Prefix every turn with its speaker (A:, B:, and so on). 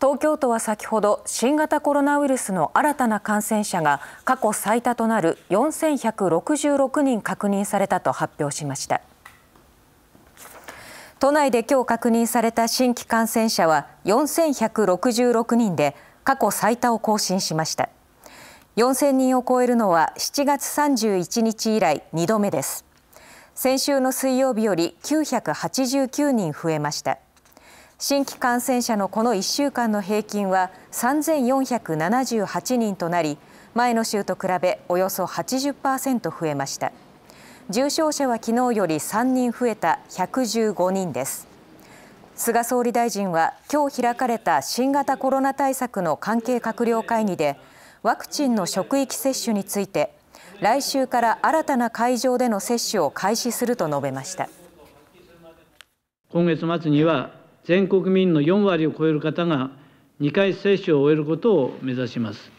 A: 東京都は先ほど新型コロナウイルスの新たな感染者が過去最多となる4166人確認されたと発表しました都内で今日確認された新規感染者は4166人で過去最多を更新しました4000人を超えるのは7月31日以来2度目です先週の水曜日より989人増えました新規感染者のこの1週間の平均は3478人となり前の週と比べおよそ80%増えました重症者は昨日より3人増えた115人です菅総理大臣は今日開かれた新型コロナ対策の関係閣僚会議でワクチンの職域接種について来週から新たな会場での接種を開始すると述べました
B: 今月末には全国民の4割を超える方が2回接種を終えることを目指します。